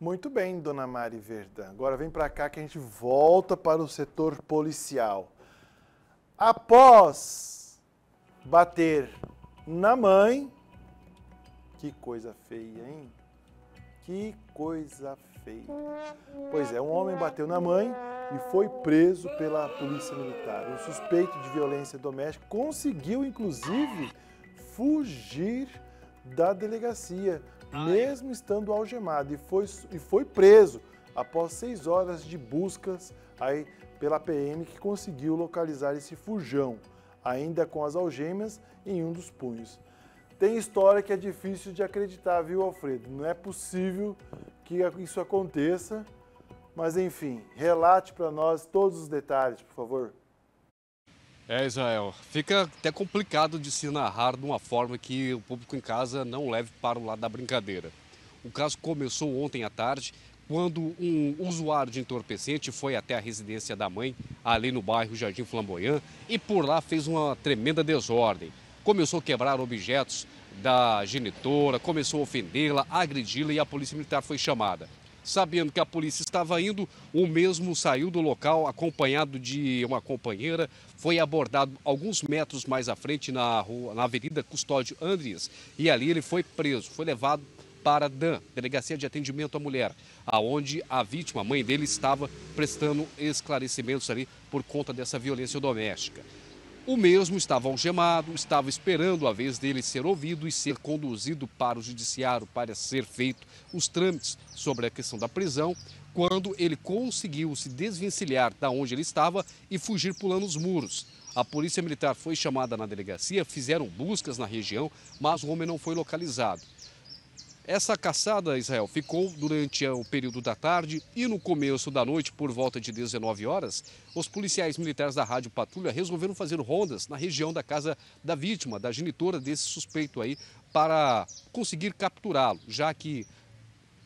Muito bem, dona Mari Verdã. Agora vem para cá que a gente volta para o setor policial. Após bater na mãe, que coisa feia, hein? Que coisa feia. Pois é, um homem bateu na mãe e foi preso pela polícia militar. Um suspeito de violência doméstica conseguiu, inclusive, fugir da delegacia, Ai. mesmo estando algemado, e foi, e foi preso após seis horas de buscas aí pela PM que conseguiu localizar esse fujão, ainda com as algemas em um dos punhos. Tem história que é difícil de acreditar, viu, Alfredo? Não é possível que isso aconteça, mas enfim, relate para nós todos os detalhes, por favor. É, Israel. Fica até complicado de se narrar de uma forma que o público em casa não leve para o lado da brincadeira. O caso começou ontem à tarde, quando um usuário de entorpecente foi até a residência da mãe, ali no bairro Jardim Flamboyant, e por lá fez uma tremenda desordem. Começou a quebrar objetos da genitora, começou a ofendê-la, agredi-la e a polícia militar foi chamada sabendo que a polícia estava indo, o mesmo saiu do local acompanhado de uma companheira, foi abordado alguns metros mais à frente na rua, na Avenida Custódio Andrias, e ali ele foi preso, foi levado para Dan, Delegacia de Atendimento à Mulher, aonde a vítima, a mãe dele, estava prestando esclarecimentos ali por conta dessa violência doméstica. O mesmo estava algemado, estava esperando a vez dele ser ouvido e ser conduzido para o judiciário para ser feito os trâmites sobre a questão da prisão, quando ele conseguiu se desvencilhar da onde ele estava e fugir pulando os muros. A polícia militar foi chamada na delegacia, fizeram buscas na região, mas o homem não foi localizado. Essa caçada, Israel, ficou durante o período da tarde e no começo da noite, por volta de 19 horas, os policiais militares da Rádio Patrulha resolveram fazer rondas na região da casa da vítima, da genitora desse suspeito aí, para conseguir capturá-lo, já que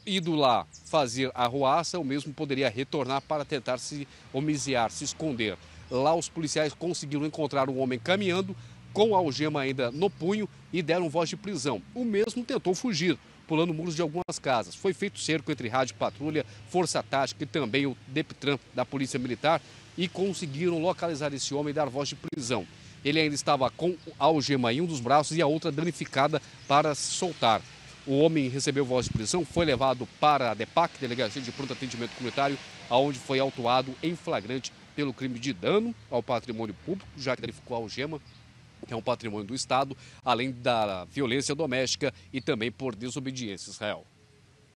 ido lá fazer a ruaça, o mesmo poderia retornar para tentar se homiziar, se esconder. Lá os policiais conseguiram encontrar um homem caminhando com a algema ainda no punho e deram voz de prisão. O mesmo tentou fugir, pulando muros de algumas casas. Foi feito cerco entre rádio patrulha, força tática e também o DEPTRAN da Polícia Militar e conseguiram localizar esse homem e dar voz de prisão. Ele ainda estava com algema em um dos braços e a outra danificada para soltar. O homem recebeu voz de prisão, foi levado para a DEPAC, Delegacia de Pronto Atendimento Comunitário, aonde foi autuado em flagrante pelo crime de dano ao patrimônio público, já que danificou a algema é um patrimônio do Estado, além da violência doméstica e também por desobediência, Israel.